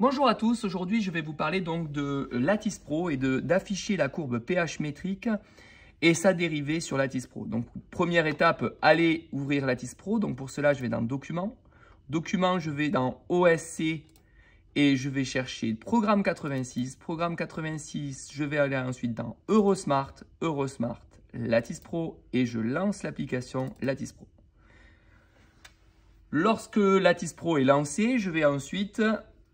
Bonjour à tous, aujourd'hui je vais vous parler donc de Lattice Pro et d'afficher la courbe pH métrique et sa dérivée sur Lattice Pro. Donc première étape, aller ouvrir Lattice Pro. Donc pour cela je vais dans Documents, Documents, je vais dans OSC et je vais chercher Programme 86. Programme 86, je vais aller ensuite dans Eurosmart, Eurosmart, Lattice Pro et je lance l'application Lattice Pro. Lorsque Lattice Pro est lancé, je vais ensuite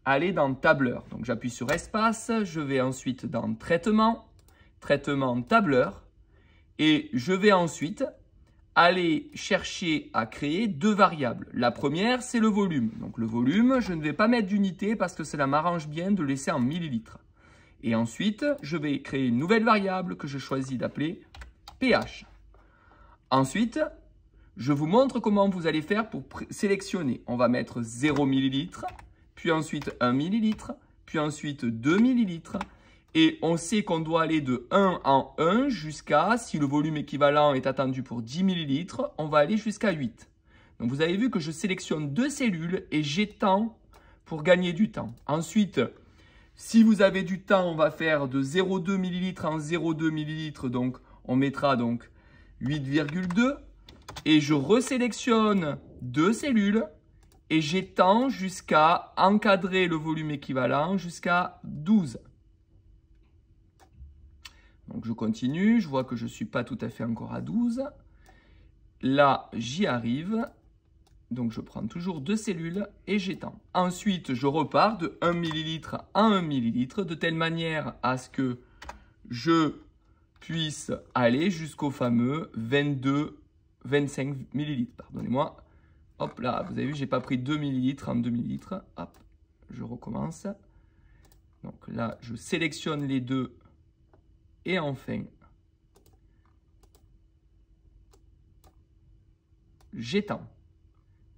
aller dans tableur. Donc j'appuie sur espace, je vais ensuite dans traitement, traitement tableur, et je vais ensuite aller chercher à créer deux variables. La première, c'est le volume. Donc le volume, je ne vais pas mettre d'unité parce que cela m'arrange bien de laisser en millilitres. Et ensuite, je vais créer une nouvelle variable que je choisis d'appeler pH. Ensuite, je vous montre comment vous allez faire pour sélectionner. On va mettre 0 millilitres puis ensuite 1 ml. puis ensuite 2 millilitres. Et on sait qu'on doit aller de 1 en 1 jusqu'à, si le volume équivalent est attendu pour 10 millilitres, on va aller jusqu'à 8. Donc vous avez vu que je sélectionne deux cellules et j'ai j'étends pour gagner du temps. Ensuite, si vous avez du temps, on va faire de 0,2 millilitres en 0,2 millilitres. Donc on mettra donc 8,2 et je resélectionne deux cellules et j'étends jusqu'à encadrer le volume équivalent jusqu'à 12. Donc je continue, je vois que je ne suis pas tout à fait encore à 12. Là, j'y arrive. Donc je prends toujours deux cellules et j'étends. Ensuite, je repars de 1 ml à 1 ml de telle manière à ce que je puisse aller jusqu'au fameux 22, 25 ml, pardonnez-moi, Hop là, vous avez vu, j'ai pas pris 2 millilitres en hein, 2 millilitres. Hop, je recommence. Donc là, je sélectionne les deux. Et enfin, j'étends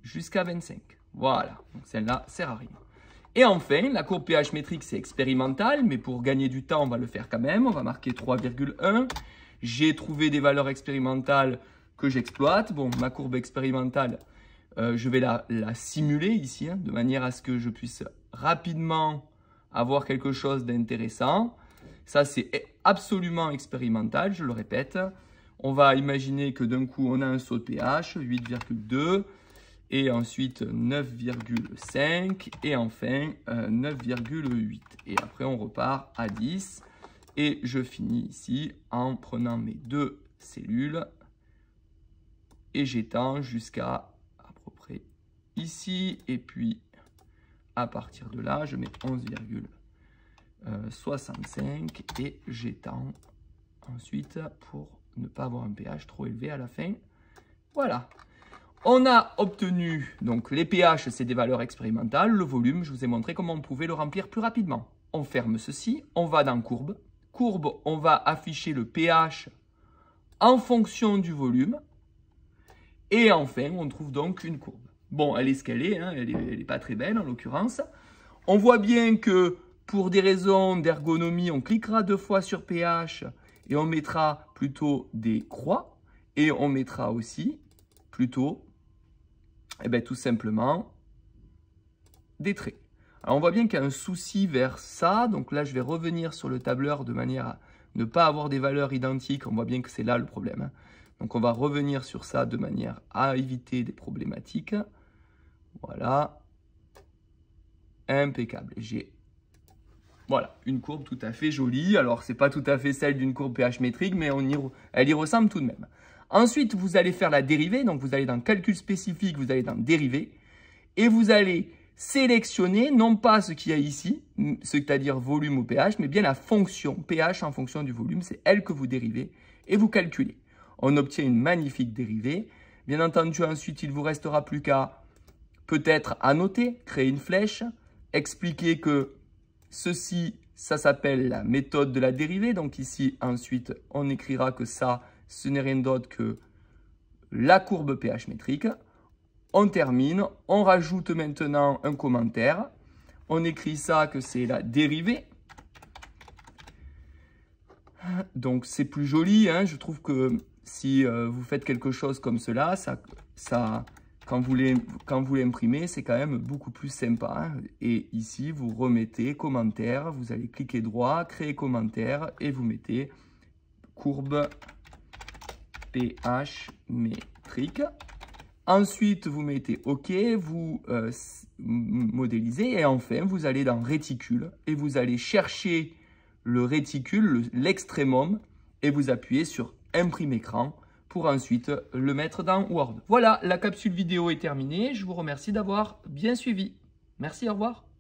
jusqu'à 25. Voilà, donc celle-là sert à rien. Et enfin, la courbe pH métrique, c'est expérimental, mais pour gagner du temps, on va le faire quand même. On va marquer 3,1. J'ai trouvé des valeurs expérimentales que j'exploite. Bon, ma courbe expérimentale, euh, je vais la, simuler ici, hein, de manière à ce que je puisse rapidement avoir quelque chose d'intéressant. Ça, c'est absolument expérimental, je le répète. On va imaginer que d'un coup, on a un saut de pH, 8,2, et ensuite 9,5, et enfin 9,8. Euh, et après, on repart à 10. Et je finis ici en prenant mes deux cellules et j'étends jusqu'à ici. Et puis, à partir de là, je mets 11,65 et j'étends ensuite pour ne pas avoir un pH trop élevé à la fin. Voilà. On a obtenu, donc les pH, c'est des valeurs expérimentales. Le volume, je vous ai montré comment on pouvait le remplir plus rapidement. On ferme ceci, on va dans courbe. Courbe, on va afficher le pH en fonction du volume. Et enfin, on trouve donc une courbe. Bon, elle est ce qu'elle est, hein, elle n'est pas très belle en l'occurrence. On voit bien que pour des raisons d'ergonomie, on cliquera deux fois sur pH et on mettra plutôt des croix. Et on mettra aussi plutôt, eh ben, tout simplement, des traits. Alors on voit bien qu'il y a un souci vers ça. Donc là, je vais revenir sur le tableur de manière à ne pas avoir des valeurs identiques. On voit bien que c'est là le problème. Hein. Donc on va revenir sur ça de manière à éviter des problématiques. Voilà. Impeccable. J'ai voilà, une courbe tout à fait jolie. Alors, ce n'est pas tout à fait celle d'une courbe pH métrique, mais elle y ressemble tout de même. Ensuite, vous allez faire la dérivée. Donc, vous allez dans calcul spécifique, vous allez dans dérivée. Et vous allez sélectionner non pas ce qu'il y a ici, c'est-à-dire volume ou pH, mais bien la fonction. pH en fonction du volume, c'est elle que vous dérivez et vous calculez. On obtient une magnifique dérivée. Bien entendu, ensuite, il vous restera plus qu'à peut-être annoter, créer une flèche, expliquer que ceci, ça s'appelle la méthode de la dérivée. Donc ici, ensuite, on écrira que ça, ce n'est rien d'autre que la courbe pH métrique. On termine, on rajoute maintenant un commentaire. On écrit ça que c'est la dérivée. Donc c'est plus joli, hein. je trouve que si euh, vous faites quelque chose comme cela, ça, ça, quand vous l'imprimez, c'est quand même beaucoup plus sympa. Hein. Et ici, vous remettez commentaire, vous allez cliquer droit, créer commentaire et vous mettez courbe pH métrique. Ensuite, vous mettez OK, vous euh, modélisez et enfin, vous allez dans réticule et vous allez chercher le réticule, l'extrémum, et vous appuyez sur imprime écran pour ensuite le mettre dans Word. Voilà, la capsule vidéo est terminée. Je vous remercie d'avoir bien suivi. Merci, au revoir.